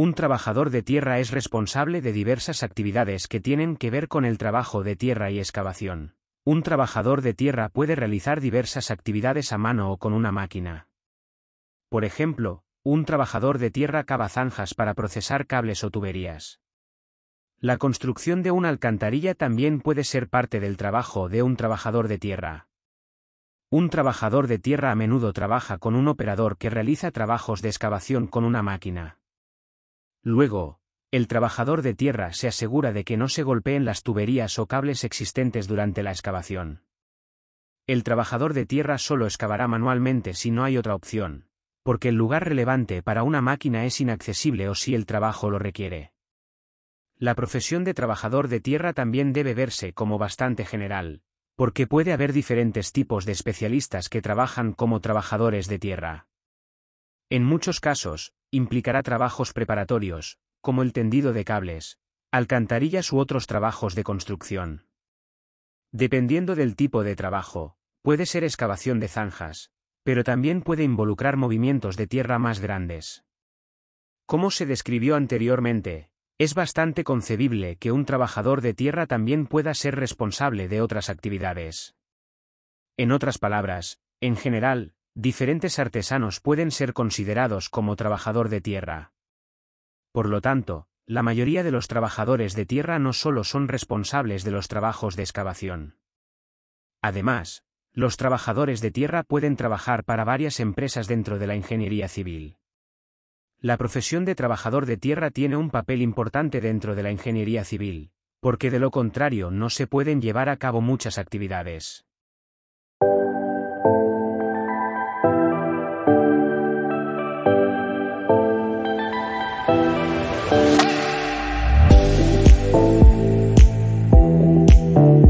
Un trabajador de tierra es responsable de diversas actividades que tienen que ver con el trabajo de tierra y excavación. Un trabajador de tierra puede realizar diversas actividades a mano o con una máquina. Por ejemplo, un trabajador de tierra cava zanjas para procesar cables o tuberías. La construcción de una alcantarilla también puede ser parte del trabajo de un trabajador de tierra. Un trabajador de tierra a menudo trabaja con un operador que realiza trabajos de excavación con una máquina. Luego, el trabajador de tierra se asegura de que no se golpeen las tuberías o cables existentes durante la excavación. El trabajador de tierra solo excavará manualmente si no hay otra opción, porque el lugar relevante para una máquina es inaccesible o si el trabajo lo requiere. La profesión de trabajador de tierra también debe verse como bastante general, porque puede haber diferentes tipos de especialistas que trabajan como trabajadores de tierra. En muchos casos, implicará trabajos preparatorios, como el tendido de cables, alcantarillas u otros trabajos de construcción. Dependiendo del tipo de trabajo, puede ser excavación de zanjas, pero también puede involucrar movimientos de tierra más grandes. Como se describió anteriormente, es bastante concebible que un trabajador de tierra también pueda ser responsable de otras actividades. En otras palabras, en general, diferentes artesanos pueden ser considerados como trabajador de tierra. Por lo tanto, la mayoría de los trabajadores de tierra no solo son responsables de los trabajos de excavación. Además, los trabajadores de tierra pueden trabajar para varias empresas dentro de la ingeniería civil. La profesión de trabajador de tierra tiene un papel importante dentro de la ingeniería civil, porque de lo contrario no se pueden llevar a cabo muchas actividades. Thank you.